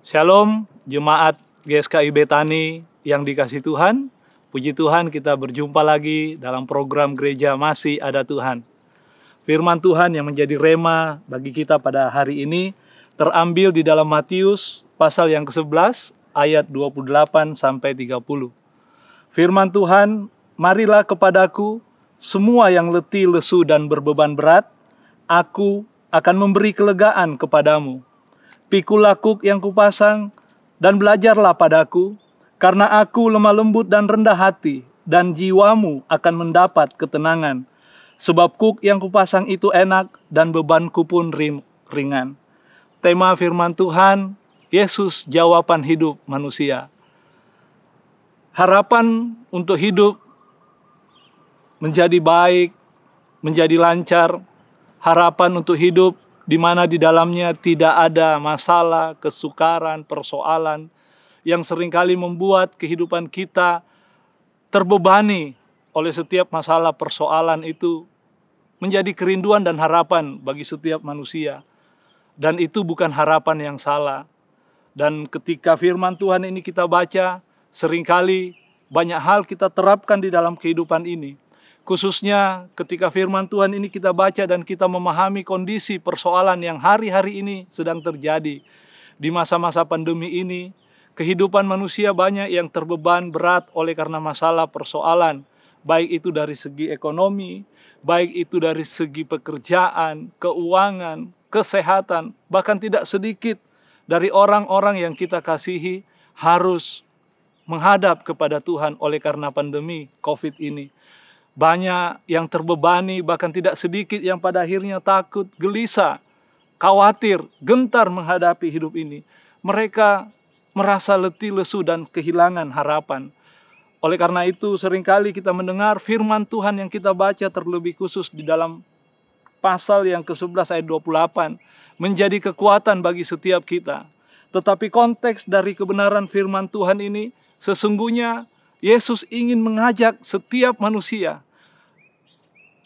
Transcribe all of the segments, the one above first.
Shalom, Jemaat GSKIB Tani yang dikasih Tuhan. Puji Tuhan kita berjumpa lagi dalam program Gereja Masih Ada Tuhan. Firman Tuhan yang menjadi rema bagi kita pada hari ini terambil di dalam Matius pasal yang ke-11 ayat 28 sampai 30. Firman Tuhan, marilah kepadaku semua yang letih, lesu dan berbeban berat, aku akan memberi kelegaan kepadamu pikul lakuk yang kupasang, dan belajarlah padaku, karena aku lemah lembut dan rendah hati, dan jiwamu akan mendapat ketenangan. Sebab kuk yang kupasang itu enak, dan bebanku pun ringan. Tema firman Tuhan, Yesus jawaban hidup manusia. Harapan untuk hidup menjadi baik, menjadi lancar, harapan untuk hidup di mana di dalamnya tidak ada masalah, kesukaran, persoalan yang seringkali membuat kehidupan kita terbebani oleh setiap masalah persoalan itu menjadi kerinduan dan harapan bagi setiap manusia. Dan itu bukan harapan yang salah. Dan ketika firman Tuhan ini kita baca, seringkali banyak hal kita terapkan di dalam kehidupan ini Khususnya ketika firman Tuhan ini kita baca dan kita memahami kondisi persoalan yang hari-hari ini sedang terjadi. Di masa-masa pandemi ini, kehidupan manusia banyak yang terbeban berat oleh karena masalah persoalan, baik itu dari segi ekonomi, baik itu dari segi pekerjaan, keuangan, kesehatan, bahkan tidak sedikit dari orang-orang yang kita kasihi harus menghadap kepada Tuhan oleh karena pandemi COVID ini. Banyak yang terbebani, bahkan tidak sedikit yang pada akhirnya takut, gelisah, khawatir, gentar menghadapi hidup ini. Mereka merasa letih, lesu, dan kehilangan harapan. Oleh karena itu, seringkali kita mendengar firman Tuhan yang kita baca terlebih khusus di dalam pasal yang ke-11 ayat 28 menjadi kekuatan bagi setiap kita. Tetapi konteks dari kebenaran firman Tuhan ini sesungguhnya Yesus ingin mengajak setiap manusia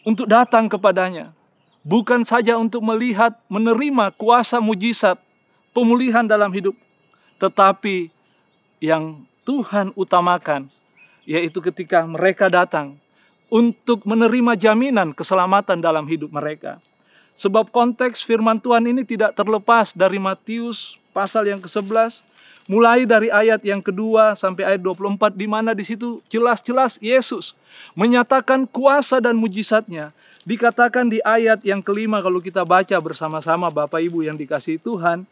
untuk datang kepadanya, bukan saja untuk melihat, menerima kuasa mujizat pemulihan dalam hidup, tetapi yang Tuhan utamakan yaitu ketika mereka datang untuk menerima jaminan keselamatan dalam hidup mereka. Sebab konteks firman Tuhan ini tidak terlepas dari Matius pasal yang ke-11 mulai dari ayat yang kedua sampai ayat 24 di mana di situ jelas-jelas Yesus menyatakan kuasa dan mujizatnya. Dikatakan di ayat yang kelima kalau kita baca bersama-sama Bapak Ibu yang dikasihi Tuhan.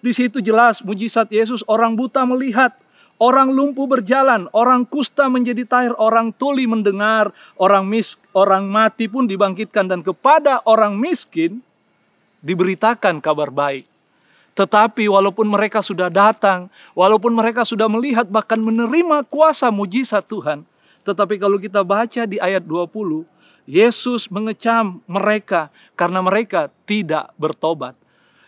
Di situ jelas mujizat Yesus orang buta melihat, orang lumpuh berjalan, orang kusta menjadi tahir, orang tuli mendengar, orang misk orang mati pun dibangkitkan dan kepada orang miskin diberitakan kabar baik. Tetapi walaupun mereka sudah datang, walaupun mereka sudah melihat bahkan menerima kuasa mujizat Tuhan, tetapi kalau kita baca di ayat 20, Yesus mengecam mereka karena mereka tidak bertobat.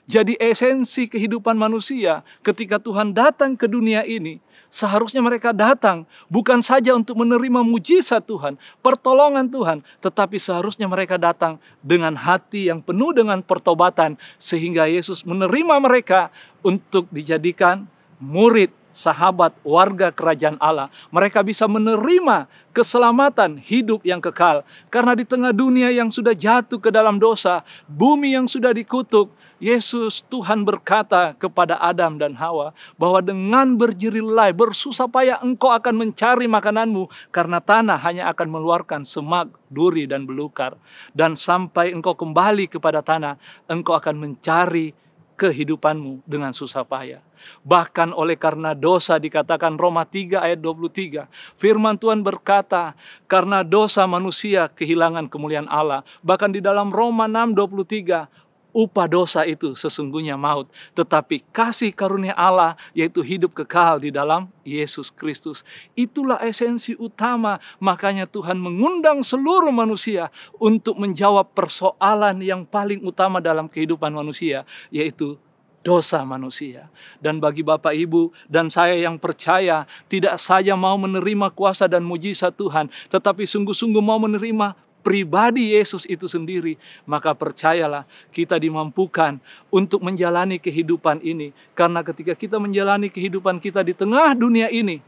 Jadi esensi kehidupan manusia ketika Tuhan datang ke dunia ini Seharusnya mereka datang bukan saja untuk menerima mujizat Tuhan, pertolongan Tuhan, tetapi seharusnya mereka datang dengan hati yang penuh dengan pertobatan sehingga Yesus menerima mereka untuk dijadikan murid sahabat, warga kerajaan Allah. Mereka bisa menerima keselamatan hidup yang kekal. Karena di tengah dunia yang sudah jatuh ke dalam dosa, bumi yang sudah dikutuk, Yesus Tuhan berkata kepada Adam dan Hawa bahwa dengan berjerilai, bersusah payah engkau akan mencari makananmu karena tanah hanya akan meluarkan semak, duri dan belukar. Dan sampai engkau kembali kepada tanah, engkau akan mencari kehidupanmu dengan susah payah. Bahkan oleh karena dosa dikatakan Roma 3 ayat 23. Firman Tuhan berkata, karena dosa manusia kehilangan kemuliaan Allah. Bahkan di dalam Roma 6 23, upah dosa itu sesungguhnya maut, tetapi kasih karunia Allah yaitu hidup kekal di dalam Yesus Kristus. Itulah esensi utama, makanya Tuhan mengundang seluruh manusia untuk menjawab persoalan yang paling utama dalam kehidupan manusia, yaitu dosa manusia. Dan bagi Bapak Ibu dan saya yang percaya, tidak saya mau menerima kuasa dan mujizat Tuhan, tetapi sungguh-sungguh mau menerima pribadi Yesus itu sendiri, maka percayalah kita dimampukan untuk menjalani kehidupan ini. Karena ketika kita menjalani kehidupan kita di tengah dunia ini,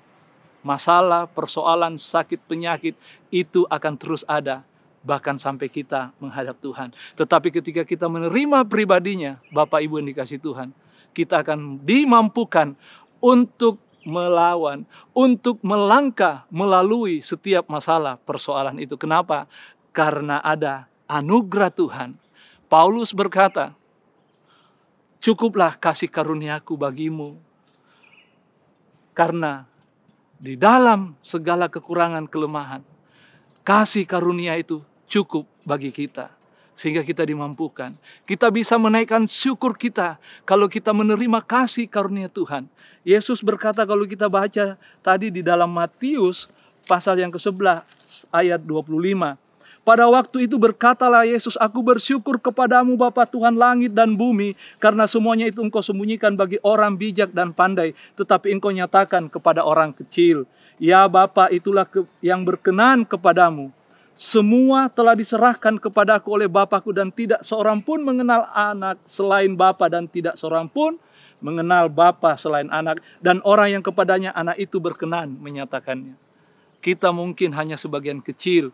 masalah, persoalan, sakit, penyakit itu akan terus ada bahkan sampai kita menghadap Tuhan. Tetapi ketika kita menerima pribadinya, Bapak Ibu yang dikasih Tuhan, kita akan dimampukan untuk melawan, untuk melangkah melalui setiap masalah persoalan itu. Kenapa? karena ada anugerah Tuhan. Paulus berkata, "Cukuplah kasih karuniaku bagimu, karena di dalam segala kekurangan kelemahan, kasih karunia itu cukup bagi kita." sehingga kita dimampukan. Kita bisa menaikkan syukur kita kalau kita menerima kasih karunia Tuhan. Yesus berkata kalau kita baca tadi di dalam Matius pasal yang ke-11 ayat 25. Pada waktu itu berkatalah Yesus, aku bersyukur kepadamu Bapa Tuhan langit dan bumi, karena semuanya itu engkau sembunyikan bagi orang bijak dan pandai, tetapi engkau nyatakan kepada orang kecil. Ya Bapa, itulah yang berkenan kepadamu. Semua telah diserahkan kepadaku oleh Bapakku dan tidak seorang pun mengenal anak selain Bapa dan tidak seorang pun mengenal Bapa selain anak dan orang yang kepadanya anak itu berkenan menyatakannya. Kita mungkin hanya sebagian kecil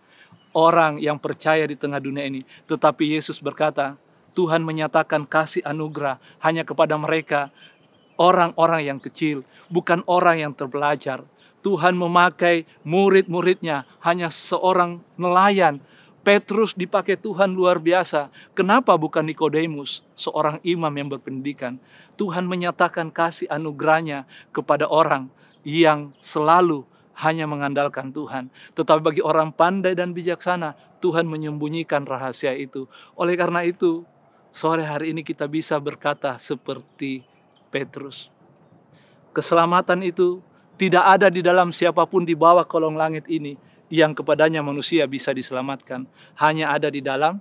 orang yang percaya di tengah dunia ini. Tetapi Yesus berkata, Tuhan menyatakan kasih anugerah hanya kepada mereka, orang-orang yang kecil, bukan orang yang terbelajar. Tuhan memakai murid-muridnya, hanya seorang nelayan. Petrus dipakai Tuhan luar biasa. Kenapa bukan Nikodemus, seorang imam yang berpendidikan? Tuhan menyatakan kasih anugerahnya kepada orang yang selalu hanya mengandalkan Tuhan. Tetapi bagi orang pandai dan bijaksana, Tuhan menyembunyikan rahasia itu. Oleh karena itu, sore hari ini kita bisa berkata seperti Petrus. Keselamatan itu tidak ada di dalam siapapun di bawah kolong langit ini yang kepadanya manusia bisa diselamatkan. Hanya ada di dalam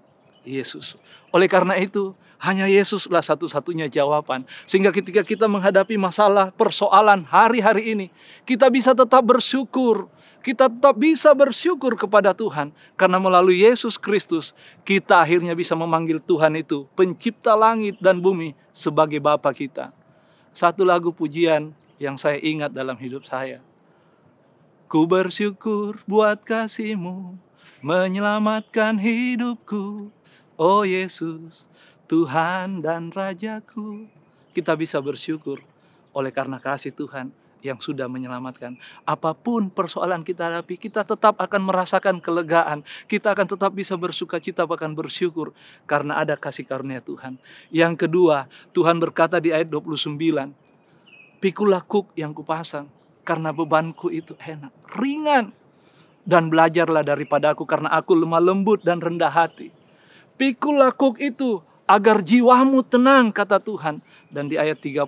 Yesus. Oleh karena itu, hanya Yesuslah satu-satunya jawaban. Sehingga ketika kita menghadapi masalah, persoalan hari-hari ini, kita bisa tetap bersyukur. Kita tetap bisa bersyukur kepada Tuhan karena melalui Yesus Kristus kita akhirnya bisa memanggil Tuhan itu, pencipta langit dan bumi sebagai Bapa kita. Satu lagu pujian yang saya ingat dalam hidup saya. Ku bersyukur buat kasihmu menyelamatkan hidupku Oh Yesus, Tuhan dan Rajaku. Kita bisa bersyukur oleh karena kasih Tuhan yang sudah menyelamatkan. Apapun persoalan kita hadapi, kita tetap akan merasakan kelegaan. Kita akan tetap bisa bersuka cita, bahkan bersyukur karena ada kasih karunia Tuhan. Yang kedua, Tuhan berkata di ayat 29, Pikulah kuk yang kupasang, karena bebanku itu enak, ringan. Dan belajarlah daripada aku karena aku lemah lembut dan rendah hati pikul kuk itu agar jiwamu tenang kata Tuhan. Dan di ayat 30,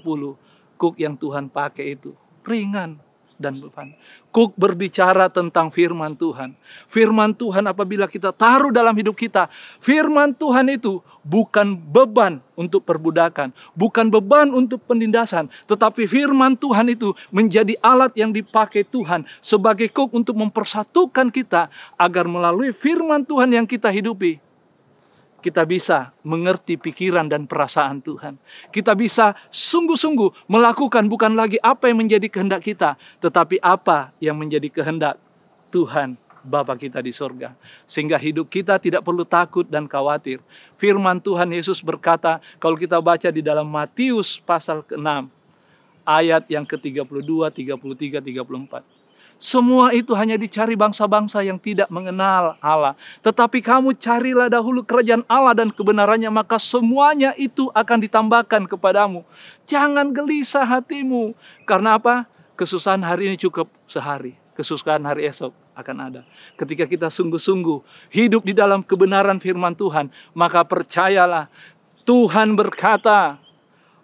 kuk yang Tuhan pakai itu ringan dan beban. Kuk berbicara tentang firman Tuhan. Firman Tuhan apabila kita taruh dalam hidup kita, firman Tuhan itu bukan beban untuk perbudakan, bukan beban untuk penindasan, tetapi firman Tuhan itu menjadi alat yang dipakai Tuhan sebagai kuk untuk mempersatukan kita agar melalui firman Tuhan yang kita hidupi, kita bisa mengerti pikiran dan perasaan Tuhan. Kita bisa sungguh-sungguh melakukan bukan lagi apa yang menjadi kehendak kita, tetapi apa yang menjadi kehendak Tuhan Bapa kita di sorga. Sehingga hidup kita tidak perlu takut dan khawatir. Firman Tuhan Yesus berkata, kalau kita baca di dalam Matius pasal ke-6, ayat yang ke-32, 33, 34. Semua itu hanya dicari bangsa-bangsa yang tidak mengenal Allah. Tetapi kamu carilah dahulu kerajaan Allah dan kebenarannya, maka semuanya itu akan ditambahkan kepadamu. Jangan gelisah hatimu. Karena apa? Kesusahan hari ini cukup sehari. Kesusahan hari esok akan ada. Ketika kita sungguh-sungguh hidup di dalam kebenaran firman Tuhan, maka percayalah Tuhan berkata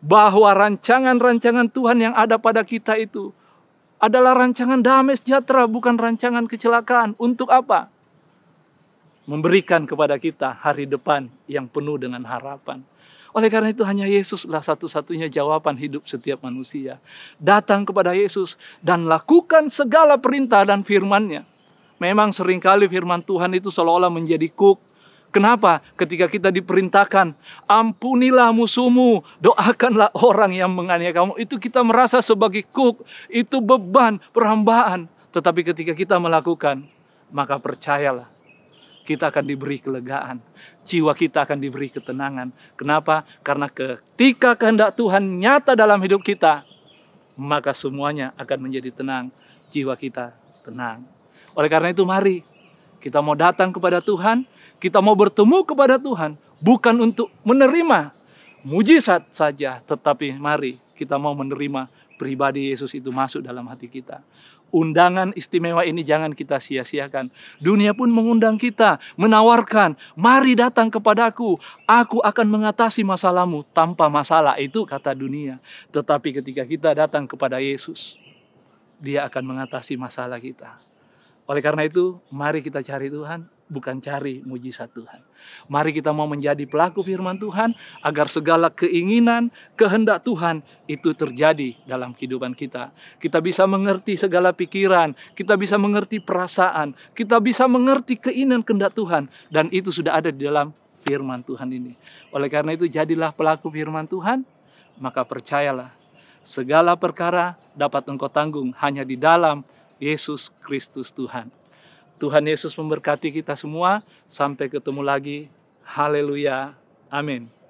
bahwa rancangan-rancangan Tuhan yang ada pada kita itu adalah rancangan damai sejahtera, bukan rancangan kecelakaan. Untuk apa? Memberikan kepada kita hari depan yang penuh dengan harapan. Oleh karena itu hanya Yesuslah satu-satunya jawaban hidup setiap manusia. Datang kepada Yesus dan lakukan segala perintah dan firmannya. Memang seringkali firman Tuhan itu seolah-olah menjadi kuk, Kenapa? Ketika kita diperintahkan, ampunilah musuhmu, doakanlah orang yang menganiaya kamu. Itu kita merasa sebagai kuk, itu beban, perhambaan. Tetapi ketika kita melakukan, maka percayalah, kita akan diberi kelegaan. Jiwa kita akan diberi ketenangan. Kenapa? Karena ketika kehendak Tuhan nyata dalam hidup kita, maka semuanya akan menjadi tenang. Jiwa kita tenang. Oleh karena itu mari kita mau datang kepada Tuhan, kita mau bertemu kepada Tuhan, bukan untuk menerima mujizat saja, tetapi mari kita mau menerima pribadi Yesus itu masuk dalam hati kita. Undangan istimewa ini jangan kita sia-siakan. Dunia pun mengundang kita, menawarkan, "Mari datang kepadaku, aku akan mengatasi masalahmu tanpa masalah." Itu kata dunia. Tetapi ketika kita datang kepada Yesus, Dia akan mengatasi masalah kita oleh karena itu, mari kita cari Tuhan, bukan cari mujizat Tuhan. Mari kita mau menjadi pelaku firman Tuhan agar segala keinginan, kehendak Tuhan itu terjadi dalam kehidupan kita. Kita bisa mengerti segala pikiran, kita bisa mengerti perasaan, kita bisa mengerti keinginan kehendak Tuhan dan itu sudah ada di dalam firman Tuhan ini. Oleh karena itu jadilah pelaku firman Tuhan, maka percayalah segala perkara dapat engkau tanggung hanya di dalam Yesus Kristus Tuhan. Tuhan Yesus memberkati kita semua. Sampai ketemu lagi. Haleluya. Amin.